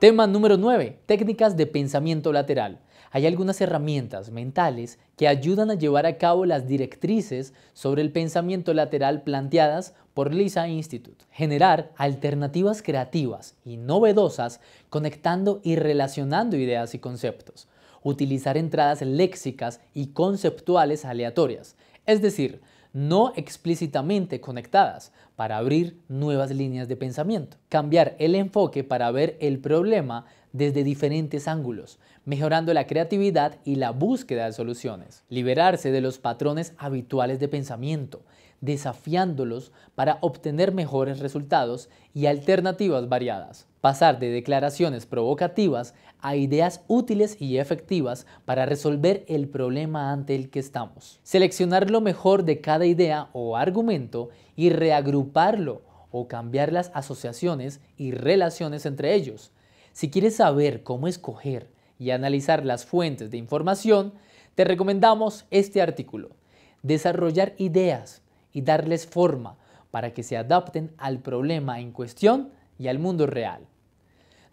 Tema número 9. Técnicas de pensamiento lateral. Hay algunas herramientas mentales que ayudan a llevar a cabo las directrices sobre el pensamiento lateral planteadas por Lisa Institute. Generar alternativas creativas y novedosas conectando y relacionando ideas y conceptos. Utilizar entradas léxicas y conceptuales aleatorias. Es decir, no explícitamente conectadas para abrir nuevas líneas de pensamiento. Cambiar el enfoque para ver el problema desde diferentes ángulos, mejorando la creatividad y la búsqueda de soluciones. Liberarse de los patrones habituales de pensamiento, desafiándolos para obtener mejores resultados y alternativas variadas. Pasar de declaraciones provocativas a ideas útiles y efectivas para resolver el problema ante el que estamos. Seleccionar lo mejor de cada idea o argumento y reagruparlo o cambiar las asociaciones y relaciones entre ellos. Si quieres saber cómo escoger y analizar las fuentes de información, te recomendamos este artículo. Desarrollar ideas y darles forma para que se adapten al problema en cuestión y al mundo real.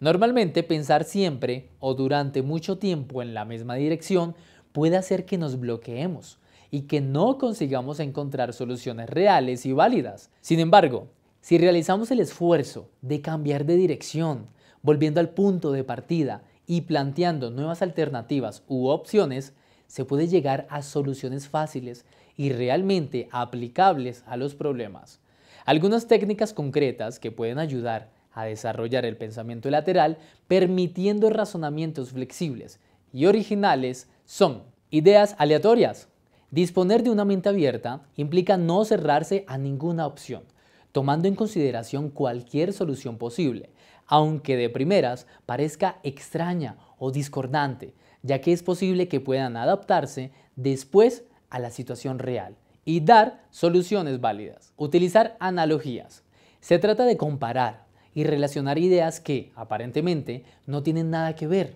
Normalmente pensar siempre o durante mucho tiempo en la misma dirección puede hacer que nos bloqueemos y que no consigamos encontrar soluciones reales y válidas. Sin embargo, si realizamos el esfuerzo de cambiar de dirección, volviendo al punto de partida y planteando nuevas alternativas u opciones, se puede llegar a soluciones fáciles y realmente aplicables a los problemas. Algunas técnicas concretas que pueden ayudar a desarrollar el pensamiento lateral permitiendo razonamientos flexibles y originales son ideas aleatorias. Disponer de una mente abierta implica no cerrarse a ninguna opción, tomando en consideración cualquier solución posible, aunque de primeras parezca extraña o discordante, ya que es posible que puedan adaptarse después a la situación real y dar soluciones válidas. Utilizar analogías. Se trata de comparar y relacionar ideas que, aparentemente, no tienen nada que ver.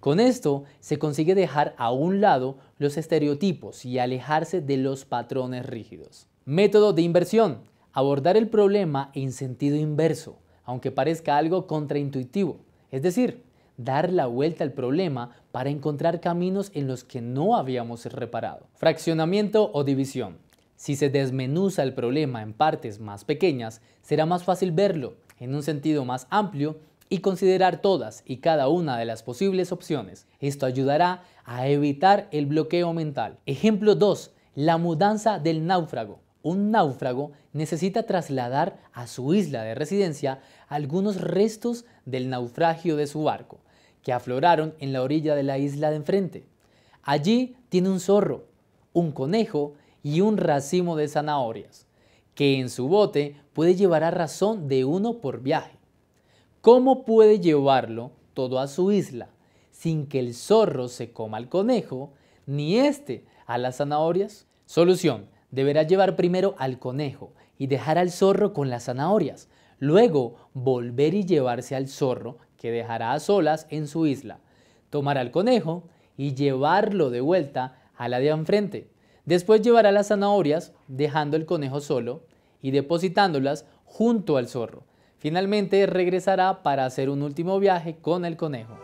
Con esto se consigue dejar a un lado los estereotipos y alejarse de los patrones rígidos. Método de inversión. Abordar el problema en sentido inverso, aunque parezca algo contraintuitivo. Es decir, dar la vuelta al problema para encontrar caminos en los que no habíamos reparado. Fraccionamiento o división. Si se desmenuza el problema en partes más pequeñas, será más fácil verlo en un sentido más amplio y considerar todas y cada una de las posibles opciones. Esto ayudará a evitar el bloqueo mental. Ejemplo 2. La mudanza del náufrago un náufrago necesita trasladar a su isla de residencia algunos restos del naufragio de su barco, que afloraron en la orilla de la isla de enfrente. Allí tiene un zorro, un conejo y un racimo de zanahorias, que en su bote puede llevar a razón de uno por viaje. ¿Cómo puede llevarlo todo a su isla sin que el zorro se coma al conejo, ni éste a las zanahorias? Solución. Deberá llevar primero al conejo y dejar al zorro con las zanahorias, luego volver y llevarse al zorro, que dejará a solas en su isla, Tomará al conejo y llevarlo de vuelta a la de enfrente. Después llevará las zanahorias, dejando el conejo solo y depositándolas junto al zorro. Finalmente regresará para hacer un último viaje con el conejo.